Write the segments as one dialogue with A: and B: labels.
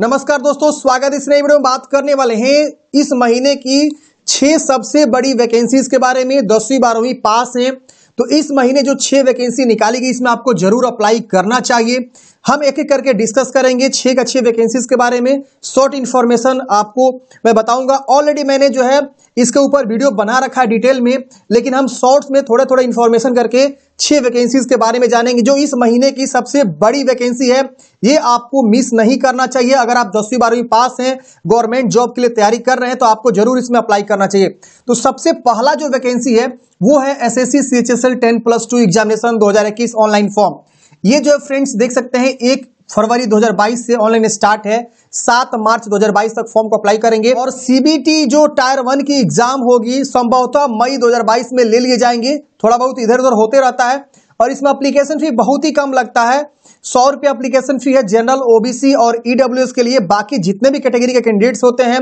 A: नमस्कार दोस्तों स्वागत इस नए वीडियो में बात करने वाले हैं इस महीने की छह सबसे बड़ी वैकेंसीज के बारे में दसवीं बारहवीं पास हैं तो इस महीने जो छह वैकेंसी निकाली गई इसमें आपको जरूर अप्लाई करना चाहिए हम एक एक करके डिस्कस करेंगे छह का छह वैकेंसीज के बारे में शॉर्ट इन्फॉर्मेशन आपको मैं बताऊंगा ऑलरेडी मैंने जो है इसके ऊपर वीडियो बना रखा है डिटेल में लेकिन हम शॉर्ट्स में थोड़ा थोड़ा इन्फॉर्मेशन करके छह वैकेंसीज के बारे में जानेंगे जो इस महीने की सबसे बड़ी वैकेंसी है ये आपको मिस नहीं करना चाहिए अगर आप दसवीं बारहवीं पास हैं गवर्नमेंट जॉब के लिए तैयारी कर रहे हैं तो आपको जरूर इसमें अप्लाई करना चाहिए तो सबसे पहला जो वैकेंसी है वो है S S C C H S L ten plus two examination दो हजार इक्कीस ऑनलाइन फॉर्म ये जो है फ्रेंड्स देख सकते हैं एक फरवरी 2022 से ऑनलाइन स्टार्ट है सात मार्च 2022 तक फॉर्म को अप्लाई करेंगे और सीबीटी जो टायर वन की एग्जाम होगी संभवतः मई 2022 में ले लिए जाएंगे थोड़ा बहुत इधर उधर होते रहता है और इसमें अप्लीकेशन फी बहुत ही कम लगता है सौ रुपये अप्लीकेशन फी है जनरल ओबीसी और ईडब्ल्यू e के लिए बाकी जितने भी कैटेगरी के कैंडिडेट्स होते हैं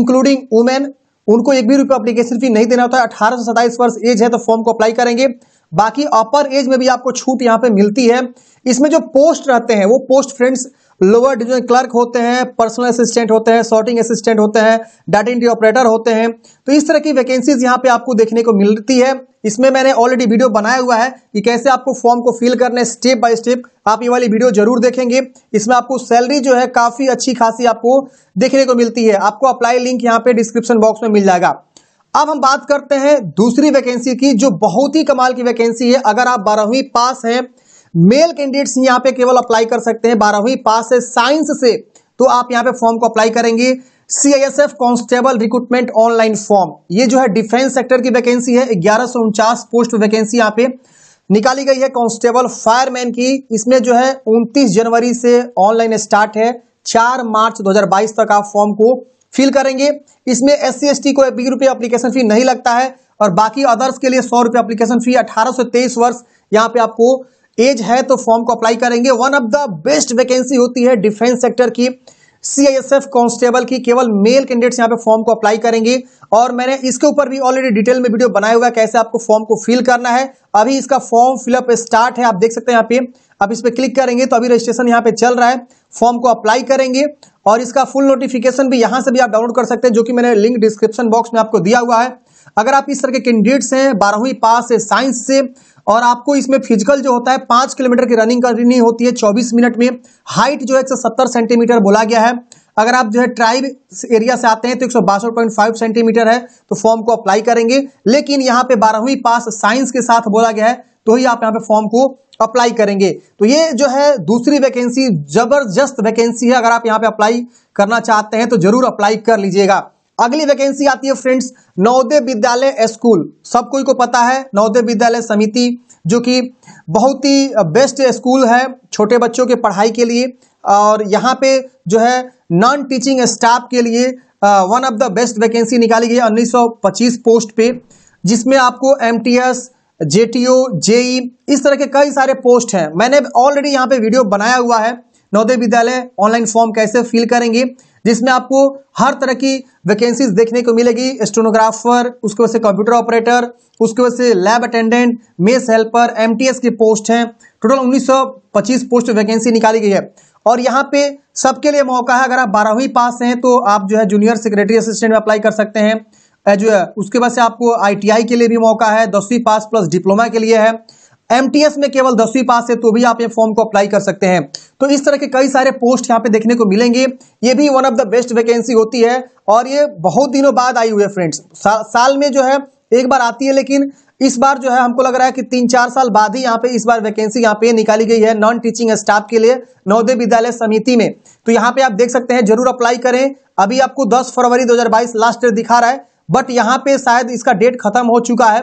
A: इंक्लूडिंग वुमेन उनको एक भी रुपये अप्लीकेशन फी नहीं देना होता है अठारह से सत्ताईस वर्ष एज है तो फॉर्म को अप्लाई करेंगे बाकी अपर एज में भी आपको छूट यहाँ पे मिलती है इसमें जो पोस्ट रहते हैं वो post friends lower division clerk होते हैं पर्सनल असिस्टेंट होते हैं सॉर्टिंग असिस्टेंट होते हैं डाटा इंट्री ऑपरेटर होते हैं तो इस तरह की वैकेंसीज यहाँ पे आपको देखने को मिलती है इसमें मैंने ऑलरेडी वीडियो बनाया हुआ है कि कैसे आपको फॉर्म को फिल करने स्टेप बाय स्टेप आप ये वाली वीडियो जरूर देखेंगे इसमें आपको सैलरी जो है काफी अच्छी खासी आपको देखने को मिलती है आपको अप्लाई लिंक यहाँ पे डिस्क्रिप्शन बॉक्स में मिल जाएगा अब हम बात करते हैं दूसरी वैकेंसी की जो बहुत ही कमाल की वैकेंसी है अगर आप बारहवीं पास हैं मेल कैंडिडेट्स यहां पे केवल अप्लाई कर सकते हैं बारहवीं पास है साइंस से तो आप यहां पे फॉर्म को अप्लाई करेंगे C I S F constable recruitment online form ये जो है डिफेंस सेक्टर की वैकेंसी है ग्यारह सौ उनचास पोस्ट वैकेंसी यहाँ पे निकाली गई है कॉन्स्टेबल फायरमैन की इसमें जो है उनतीस जनवरी से ऑनलाइन स्टार्ट है चार मार्च दो तक आप फॉर्म को फिल करेंगे इसमें एस सी को बीस रुपये अप्लीकेशन फी नहीं लगता है और बाकी अदर्स के लिए सौ रुपये अप्लीकेशन फी अठारह तेईस वर्ष यहाँ पे आपको एज है तो फॉर्म को अप्लाई करेंगे one of the best vacancy होती है डिफेंस सेक्टर की सीआईएसएफ कांस्टेबल की केवल मेल कैंडिडेट्स यहाँ पे फॉर्म को अप्लाई करेंगे और मैंने इसके ऊपर भी ऑलरेडी डिटेल में वीडियो बनाया हुआ है कैसे आपको फॉर्म को फिल करना है अभी इसका फॉर्म फिलअप स्टार्ट है आप देख सकते हैं यहाँ पे आप इस पर क्लिक करेंगे तो अभी रजिस्ट्रेशन यहाँ पे चल रहा है फॉर्म को अप्लाई करेंगे और इसका फुल नोटिफिकेशन भी यहां से भी आप डाउनलोड कर सकते हैं जो कि मैंने लिंक डिस्क्रिप्शन बॉक्स में आपको दिया हुआ है अगर आप इस तरह के कैंडिडेट्स हैं बारहवीं पास है साइंस से और आपको इसमें फिजिकल जो होता है पांच किलोमीटर की रनिंग करनी होती है चौबीस मिनट में हाइट जो है एक सेंटीमीटर बोला गया है अगर आप जो है ट्राइब एरिया से आते हैं तो एक सेंटीमीटर है तो फॉर्म को अप्लाई करेंगे लेकिन यहाँ पे बारहवीं पास साइंस के साथ बोला गया है तो ही आप यहाँ पे फॉर्म को अप्लाई करेंगे तो ये जो है दूसरी वैकेंसी जबरदस्त वैकेंसी है अगर आप यहाँ पे अप्लाई करना चाहते हैं तो जरूर अप्लाई कर लीजिएगा अगली वैकेंसी आती है फ्रेंड्स नवोदय विद्यालय स्कूल सब कोई को पता है नवोदय विद्यालय समिति जो कि बहुत ही बेस्ट स्कूल है छोटे बच्चों के पढ़ाई के लिए और यहाँ पे जो है नॉन टीचिंग स्टाफ के लिए one of the best vacancy निकाली गई है 1925 पोस्ट पे जिसमें आपको एमटीएस जेटीओ जेई इस तरह के कई सारे पोस्ट हैं मैंने ऑलरेडी यहाँ पे वीडियो बनाया हुआ है नवोदय विद्यालय ऑनलाइन फॉर्म कैसे फिल करेंगे जिसमें आपको हर तरह की वैकेंसीज देखने को मिलेगी स्टोनोग्राफर उसके वजह से कंप्यूटर ऑपरेटर उसके वजह से lab attendant mess helper MTS की पोस्ट हैं टोटल 1925 पोस्ट वैकेंसी निकाली गई है और यहाँ पे सबके लिए मौका है अगर आप बारहवीं पास हैं तो आप जो है जूनियर सेक्रेटरी असिस्टेंट में अप्लाई कर सकते हैं जो है उसके बाद से आपको आईटीआई के लिए भी मौका है दसवीं पास प्लस डिप्लोमा के लिए है एमटीएस में केवल दसवीं पास है तो भी आप ये फॉर्म को अप्लाई कर सकते हैं तो इस तरह के कई सारे पोस्ट यहाँ पे देखने को मिलेंगे ये भी one of the best vacancy होती है और ये बहुत दिनों बाद आई हुई है फ्रेंड्स सा, साल में जो है एक बार आती है लेकिन इस बार जो है हमको लग रहा है कि तीन चार साल बाद ही यहाँ पे इस बार वैकेंसी यहाँ पे निकाली गई है नॉन टीचिंग स्टाफ के लिए नवोदय विद्यालय समिति में तो यहाँ पे आप देख सकते हैं जरूर अप्लाई करें अभी आपको 10 फरवरी 2022 लास्ट डेट दिखा रहा है बट यहाँ पे शायद इसका डेट खत्म हो चुका है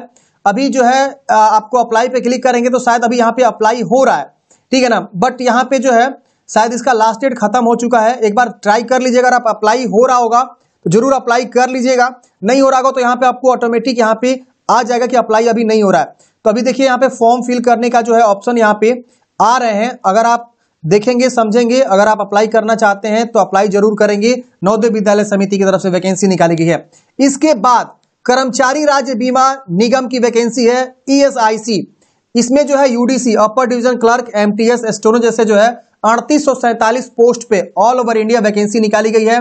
A: अभी जो है आपको अप्लाई पे क्लिक करेंगे तो शायद अभी यहाँ पे अप्लाई हो रहा है ठीक है ना बट यहाँ पे जो है शायद इसका लास्ट डेट खत्म हो चुका है एक बार ट्राई कर लीजिएगा अगर आप अप्लाई हो रहा होगा तो जरूर अप्लाई कर लीजिएगा नहीं हो रहा होगा तो यहाँ पे आपको ऑटोमेटिक यहाँ पे आ जाएगा कि अप्लाई अभी नहीं हो रहा है तो अभी देखिए यहाँ पे फॉर्म फिल करने का जो है ऑप्शन यहाँ पे आ रहे हैं अगर आप देखेंगे समझेंगे अगर आप अप्लाई करना चाहते हैं तो अप्लाई जरूर करेंगे नवोदय विद्यालय समिति की तरफ से वैकेंसी निकाली गई है इसके बाद कर्मचारी राज्य बीमा निगम की वैकेंसी है ईएसआईसी e इसमें जो है UDC upper division clerk MTS एस्टोनो जैसे जो है अड़तीस पोस्ट पे ऑल ओवर इंडिया वैकेंसी निकाली गई है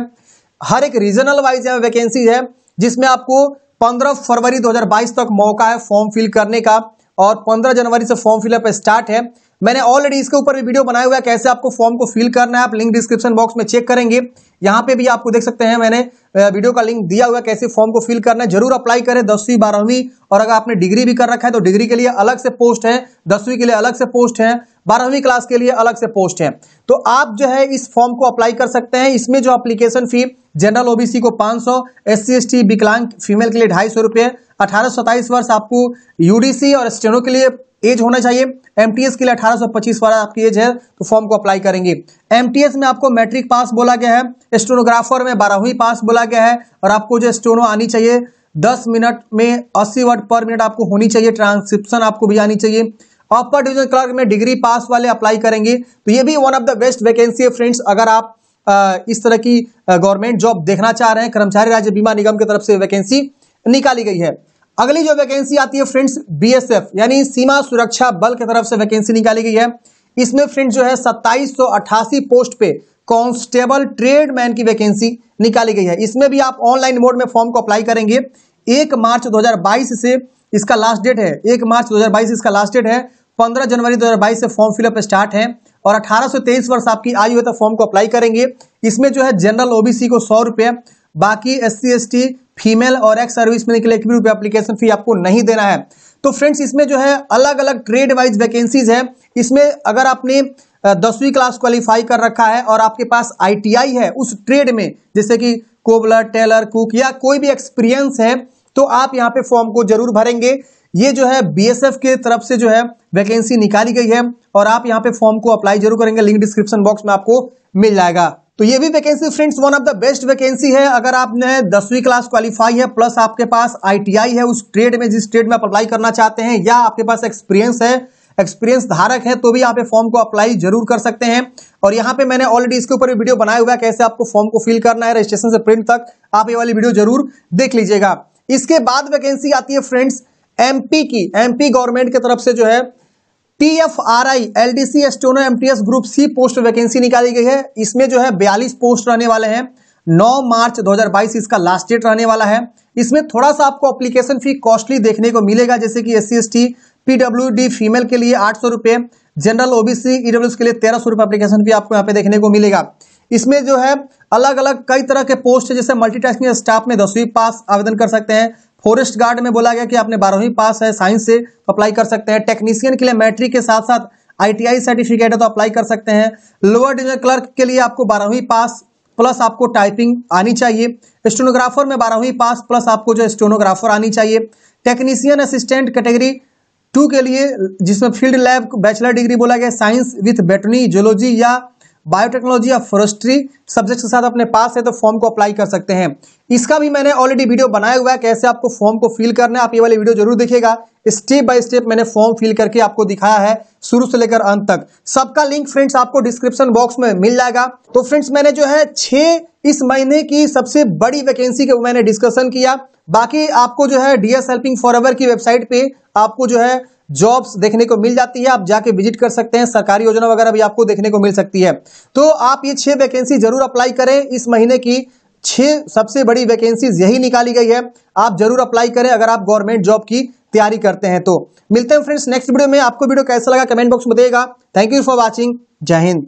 A: हर एक रीजनल वाइज यहाँ वैकेंसी है जिसमें आपको 15 फरवरी 2022 तक मौका है फॉर्म फिल करने का और 15 जनवरी से फॉर्म फिलअप स्टार्ट है मैंने ऑलरेडी इसके ऊपर भी वीडियो बनाया हुआ है कैसे आपको फॉर्म को फिल करना है आप लिंक डिस्क्रिप्शन बॉक्स में चेक करेंगे यहाँ पे भी आपको देख सकते हैं मैंने वीडियो का लिंक दिया हुआ है कैसे फॉर्म को फिल करना है जरूर अप्लाई करें दसवीं बारहवीं और अगर आपने डिग्री भी कर रखा है तो डिग्री के लिए अलग से पोस्ट है दसवीं के लिए अलग से पोस्ट है बारहवीं क्लास के लिए अलग से पोस्ट है तो आप जो है इस फॉर्म को अप्लाई कर सकते हैं इसमें जो अप्लीकेशन फी जनरल ओबीसी को 500 सौ एस सी विकलांग फीमेल के लिए ढाई सौ रुपये अठारह सताइस वर्ष आपको यूडीसी और स्टेनो के लिए एज होना चाहिए एमटीएस के लिए 1825 वाला आपकी एज है तो फॉर्म को अप्लाई करेंगे एमटीएस में आपको मैट्रिक पास बोला गया है स्टोनोग्राफर में बारहवीं पास बोला गया है और आपको जो स्टोनो आनी चाहिए दस मिनट में अस्सी वर्ड पर मिनट आपको होनी चाहिए ट्रांसक्रिप्शन आपको भी आनी चाहिए अपर डिविजन क्लर्क में डिग्री पास वाले अप्लाई करेंगे तो ये भी one of the best vacancy है फ्रेंड्स अगर आप इस तरह की गवर्नमेंट जॉब देखना चाह रहे हैं कर्मचारी राज्य बीमा निगम की तरफ से वैकेंसी निकाली गई है अगली जो वैकेंसी आती है फ्रेंड्स बीएसएफ यानी सीमा सुरक्षा बल की तरफ से वैकेंसी निकाली गई है इसमें फ्रेंड जो है सत्ताईस पोस्ट पे कांस्टेबल ट्रेडमैन की वैकेंसी निकाली गई है इसमें भी आप ऑनलाइन मोड में फॉर्म को अप्लाई करेंगे एक मार्च 2022 से इसका लास्ट डेट है एक मार्च 2022 इसका लास्ट डेट है 15 जनवरी 2022 से फॉर्म फिलअप स्टार्ट है और अठारह वर्ष आपकी आयु है तो फॉर्म को अप्लाई करेंगे इसमें जो है जनरल ओबीसी को सौ रुपये बाकी एस सी फीमेल और एक्स सर्विस में निकले भी रुपये अप्लीकेशन फी आपको नहीं देना है तो फ्रेंड्स इसमें जो है अलग अलग ट्रेड वाइज वैकेंसीज है इसमें अगर आपने दसवीं क्लास क्वालिफाई कर रखा है और आपके पास आईटीआई है उस ट्रेड में जैसे कि कोबलर टेलर कुक या कोई भी एक्सपीरियंस है तो आप यहाँ पे फॉर्म को जरूर भरेंगे ये जो है बीएसएफ के तरफ से जो है वैकेंसी निकाली गई है और आप यहाँ पे फॉर्म को अप्लाई जरूर करेंगे लिंक डिस्क्रिप्शन बॉक्स में आपको मिल जाएगा तो ये भी vacancy friends one of the best vacancy है अगर आपने दसवीं क्लास क्वालिफाई है प्लस आपके पास आईटीआई है उस ट्रेड में जिस ट्रेड में आप अप्लाई करना चाहते हैं या आपके पास एक्सपीरियंस है एक्सपीरियंस धारक है तो भी आप फॉर्म को अप्लाई जरूर कर सकते हैं और यहाँ पे मैंने ऑलरेडी इसके ऊपर वीडियो बनाया हुआ है कैसे आपको फॉर्म को फिल करना है रजिस्ट्रेशन से प्रिंट तक आप ये वाली वीडियो जरूर देख लीजिएगा इसके बाद वैकेंसी आती है फ्रेंड्स एमपी की एमपी गवर्नमेंट की तरफ से जो है T F R I L D C एस्टोनो M T S group C post vacancy निकाली गई है इसमें जो है बयालीस पोस्ट रहने वाले हैं 9 मार्च 2022 इसका लास्ट डेट रहने वाला है इसमें थोड़ा सा आपको एप्लीकेशन फी कॉस्टली देखने को मिलेगा जैसे कि S C S T PW female के लिए आठ सौ रुपए जनरल ओबीसी ईडब्ल्यू के लिए तेरह सौ रुपए अप्लीकेशन फी आपको यहाँ पे देखने को मिलेगा इसमें जो है अलग अलग कई तरह के पोस्ट है जैसे मल्टीटास्किंग स्टाफ में दसवीं पास आवेदन कर सकते हैं फॉरेस्ट गार्ड में बोला गया कि आपने बारहवीं पास है साइंस से तो अप्लाई कर सकते हैं टेक्नीशियन के लिए मैट्रिक के साथ साथ आईटीआई सर्टिफिकेट है तो अप्लाई कर सकते हैं लोअर डिविजन क्लर्क के लिए आपको बारहवीं पास प्लस आपको टाइपिंग आनी चाहिए स्टोनोग्राफर में बारहवीं पास प्लस आपको जो स्टोनोग्राफर आनी चाहिए टेक्नीशियन असिस्टेंट कैटेगरी टू के लिए जिसमें फील्ड लैब बैचलर डिग्री बोला गया साइंस विथ बेटनी जोलॉजी या बायोटेक्नोलॉजी या फॉरेस्ट्री सब्जेक्ट के साथ अपने पास है तो फॉर्म को अप्लाई कर सकते हैं इसका भी मैंने ऑलरेडी वीडियो बनाया हुआ है कैसे आपको फॉर्म को फिल करना है आप ये वाली वीडियो जरूर देखिएगा स्टेप बाय स्टेप मैंने फॉर्म फिल करके आपको दिखाया है शुरू से लेकर अंत तक सबका लिंक फ्रेंड्स आपको डिस्क्रिप्शन बॉक्स में मिल जाएगा तो फ्रेंड्स मैंने जो है छह इस महीने की सबसे बड़ी वैकेंसी के मैंने डिस्कशन किया बाकी आपको जो है डीएस हेल्पिंग फॉर एवर की वेबसाइट पे आपको जो है जॉब्स देखने को मिल जाती है आप जाके विजिट कर सकते हैं सरकारी योजना वगैरह भी आपको देखने को मिल सकती है तो आप ये छह वैकेंसी जरूर अप्लाई करें इस महीने की छह सबसे बड़ी वैकेंसीज यही निकाली गई है आप जरूर अप्लाई करें अगर आप गवर्नमेंट जॉब की तैयारी करते हैं तो मिलते हैं फ्रेंड्स नेक्स्ट वीडियो में आपको वीडियो कैसा लगा कमेंट बॉक्स में देगा थैंक यू फॉर वॉचिंग जय हिंद